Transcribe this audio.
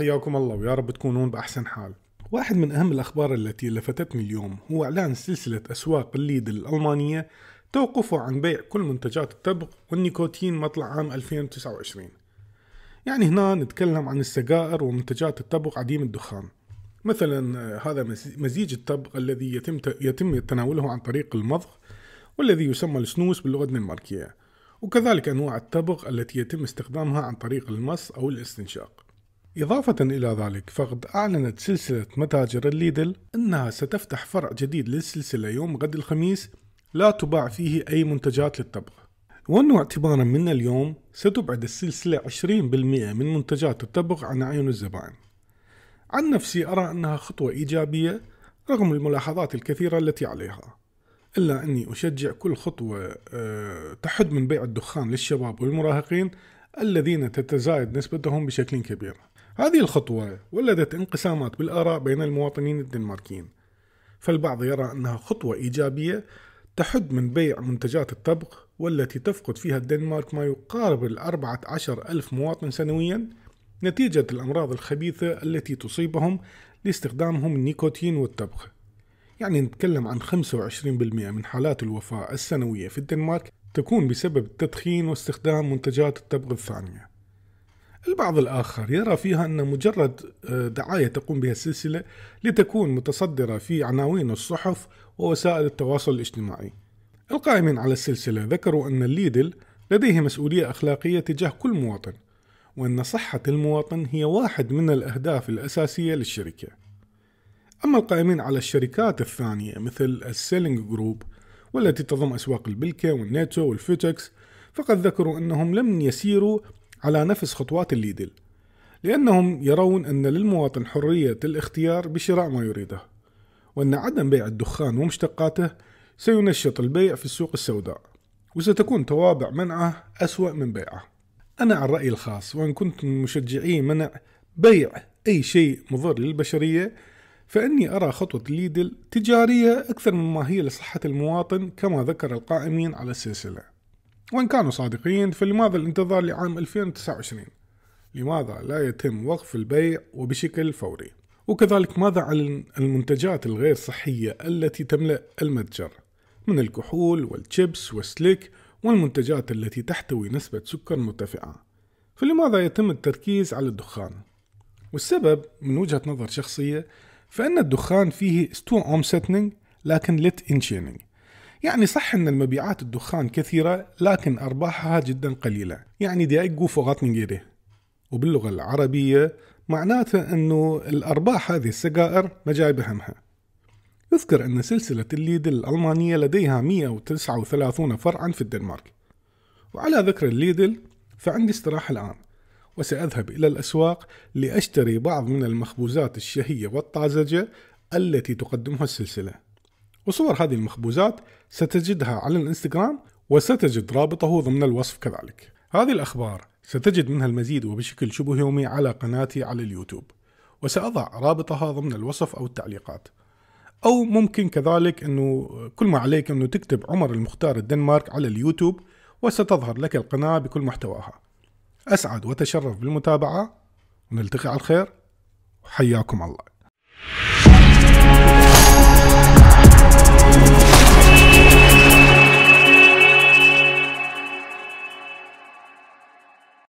حياكم الله ويا رب تكونون بأحسن حال واحد من أهم الأخبار التي لفتتني اليوم هو إعلان سلسلة أسواق الليدل الألمانية توقفوا عن بيع كل منتجات التبغ والنيكوتين مطلع عام 2029 يعني هنا نتكلم عن السجائر ومنتجات التبغ عديم الدخان مثلا آه، هذا مزيج التبغ الذي يتم يتم تناوله عن طريق المضغ والذي يسمى السنوس باللغة الدنماركية وكذلك أنواع التبغ التي يتم استخدامها عن طريق المص أو الاستنشاق إضافة إلى ذلك فقد أعلنت سلسلة متاجر الليدل أنها ستفتح فرع جديد للسلسلة يوم غد الخميس لا تباع فيه أي منتجات للطبخ وأنه اعتبارا من اليوم ستبعد السلسلة 20% من منتجات الطبخ عن أعين الزبائن عن نفسي أرى أنها خطوة إيجابية رغم الملاحظات الكثيرة التي عليها إلا أني أشجع كل خطوة آه، تحد من بيع الدخان للشباب والمراهقين الذين تتزايد نسبتهم بشكل كبير هذه الخطوة ولدت انقسامات بالآراء بين المواطنين الدنماركيين فالبعض يرى أنها خطوة إيجابية تحد من بيع منتجات الطبخ والتي تفقد فيها الدنمارك ما يقارب الأربعة عشر ألف مواطن سنويا نتيجة الأمراض الخبيثة التي تصيبهم لاستخدامهم النيكوتين والطبخ يعني نتكلم عن 25% من حالات الوفاة السنوية في الدنمارك تكون بسبب التدخين واستخدام منتجات الطبخ الثانية البعض الآخر يرى فيها أن مجرد آه، دعاية تقوم بها السلسلة لتكون متصدرة في عناوين الصحف ووسائل التواصل الاجتماعي القائمين على السلسلة ذكروا أن الليدل لديه مسؤولية أخلاقية تجاه كل مواطن وأن صحة المواطن هي واحد من الأهداف الأساسية للشركة أما القائمين على الشركات الثانية مثل السيلينج جروب والتي تضم أسواق البلكة والنيتو والفيتكس فقد ذكروا أنهم لم يسيروا على نفس خطوات الليدل لأنهم يرون أن للمواطن حرية الاختيار بشراء ما يريده وأن عدم بيع الدخان ومشتقاته سينشط البيع في السوق السوداء وستكون توابع منعه أسوأ من بيعه أنا عن رأيي الخاص وإن كنت من مشجعي منع بيع أي شيء مضر للبشرية فإني أرى خطوة ليدل تجارية أكثر مما هي لصحة المواطن كما ذكر القائمين على السلسلة وإن كانوا صادقين فلماذا الانتظار لعام 2029 لماذا لا يتم وقف البيع وبشكل فوري وكذلك ماذا عن المنتجات الغير صحية التي تملأ المتجر من الكحول والشيبس والسليك والمنتجات التي تحتوي نسبة سكر مرتفعة فلماذا يتم التركيز على الدخان؟ والسبب من وجهة نظر شخصية فإن الدخان فيه ستو setting لكن lit انشينينج يعني صح أن المبيعات الدخان كثيرة لكن أرباحها جدا قليلة يعني دي ايقو فوغات من غيره وباللغة العربية معناته أنه الأرباح هذه السجائر ما جايبة همها يذكر أن سلسلة الليدل الألمانية لديها 139 فرعا في الدنمارك وعلى ذكر الليدل فعندي استراحة الآن وسأذهب إلى الأسواق لأشتري بعض من المخبوزات الشهية والطازجة التي تقدمها السلسلة وصور هذه المخبوزات ستجدها على الانستغرام وستجد رابطه ضمن الوصف كذلك هذه الأخبار ستجد منها المزيد وبشكل شبه يومي على قناتي على اليوتيوب وسأضع رابطها ضمن الوصف أو التعليقات أو ممكن كذلك أنه كل ما عليك أنه تكتب عمر المختار الدنمارك على اليوتيوب وستظهر لك القناة بكل محتواها أسعد وتشرف بالمتابعة ونلتقي على الخير وحياكم الله